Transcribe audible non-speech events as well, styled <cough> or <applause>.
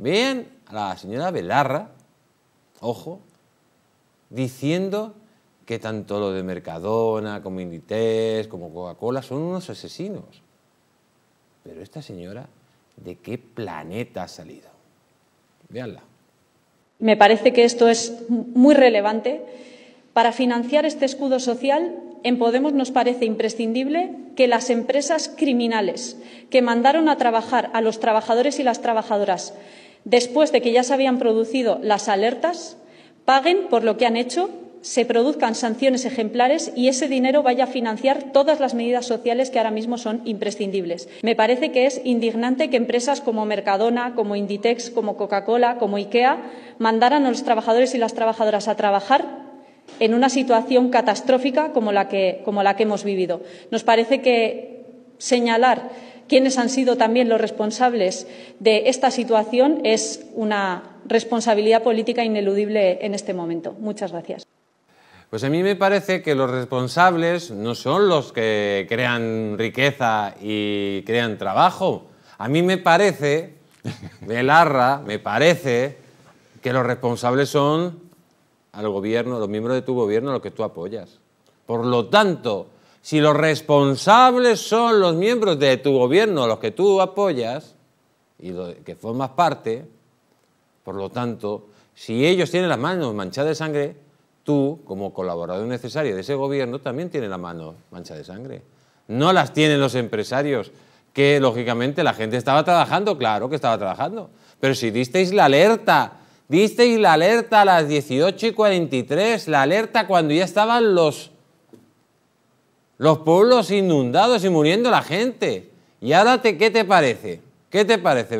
Bien, a la señora Belarra, ojo, diciendo que tanto lo de Mercadona como Inditex, como Coca-Cola son unos asesinos. Pero esta señora, ¿de qué planeta ha salido? Veanla. Me parece que esto es muy relevante. Para financiar este escudo social, en Podemos nos parece imprescindible que las empresas criminales que mandaron a trabajar a los trabajadores y las trabajadoras después de que ya se habían producido las alertas, paguen por lo que han hecho, se produzcan sanciones ejemplares y ese dinero vaya a financiar todas las medidas sociales que ahora mismo son imprescindibles. Me parece que es indignante que empresas como Mercadona, como Inditex, como Coca-Cola, como IKEA mandaran a los trabajadores y las trabajadoras a trabajar en una situación catastrófica como la que, como la que hemos vivido. Nos parece que señalar quienes han sido también los responsables de esta situación es una responsabilidad política ineludible en este momento. Muchas gracias. Pues a mí me parece que los responsables no son los que crean riqueza y crean trabajo. A mí me parece, Belarra, <laughs> me parece que los responsables son al gobierno, los miembros de tu gobierno, los que tú apoyas. Por lo tanto, si los responsables son los miembros de tu gobierno, los que tú apoyas y que formas parte, por lo tanto, si ellos tienen las manos manchadas de sangre, tú, como colaborador necesario de ese gobierno, también tienes las manos manchadas de sangre. No las tienen los empresarios, que lógicamente la gente estaba trabajando, claro que estaba trabajando. Pero si disteis la alerta, disteis la alerta a las 18 y 43, la alerta cuando ya estaban los los pueblos inundados y muriendo la gente. ¿Y ahora qué te parece? ¿Qué te parece?